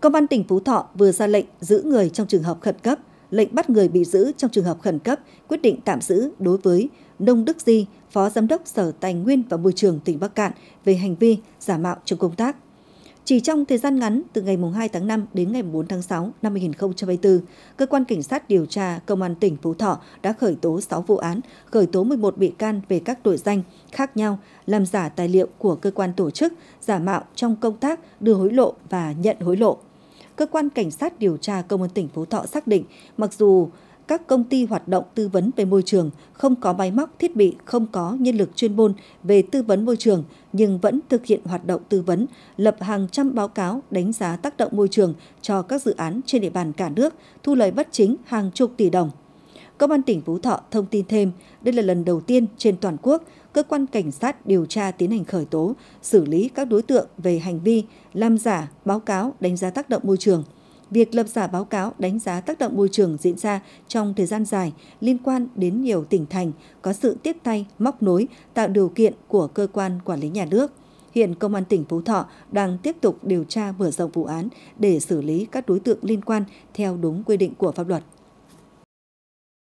Công an tỉnh Phú Thọ vừa ra lệnh giữ người trong trường hợp khẩn cấp, lệnh bắt người bị giữ trong trường hợp khẩn cấp, quyết định tạm giữ đối với Nông Đức Di, Phó Giám đốc Sở Tài nguyên và Môi trường tỉnh Bắc Cạn về hành vi giả mạo trong công tác. Chỉ trong thời gian ngắn, từ ngày 2 tháng 5 đến ngày 4 tháng 6 năm 2024, Cơ quan Cảnh sát điều tra Công an tỉnh Phú Thọ đã khởi tố 6 vụ án, khởi tố 11 bị can về các tội danh khác nhau, làm giả tài liệu của cơ quan tổ chức, giả mạo trong công tác, đưa hối lộ và nhận hối lộ cơ quan cảnh sát điều tra công an tỉnh Phú Thọ xác định, mặc dù các công ty hoạt động tư vấn về môi trường không có máy móc, thiết bị, không có nhân lực chuyên môn về tư vấn môi trường nhưng vẫn thực hiện hoạt động tư vấn, lập hàng trăm báo cáo đánh giá tác động môi trường cho các dự án trên địa bàn cả nước, thu lời bất chính hàng chục tỷ đồng. Công an tỉnh Phú Thọ thông tin thêm, đây là lần đầu tiên trên toàn quốc cơ quan cảnh sát điều tra tiến hành khởi tố, xử lý các đối tượng về hành vi làm giả báo cáo đánh giá tác động môi trường. Việc lập giả báo cáo đánh giá tác động môi trường diễn ra trong thời gian dài liên quan đến nhiều tỉnh thành có sự tiếp tay, móc nối, tạo điều kiện của cơ quan quản lý nhà nước. Hiện Công an tỉnh Phú Thọ đang tiếp tục điều tra mở rộng vụ án để xử lý các đối tượng liên quan theo đúng quy định của pháp luật.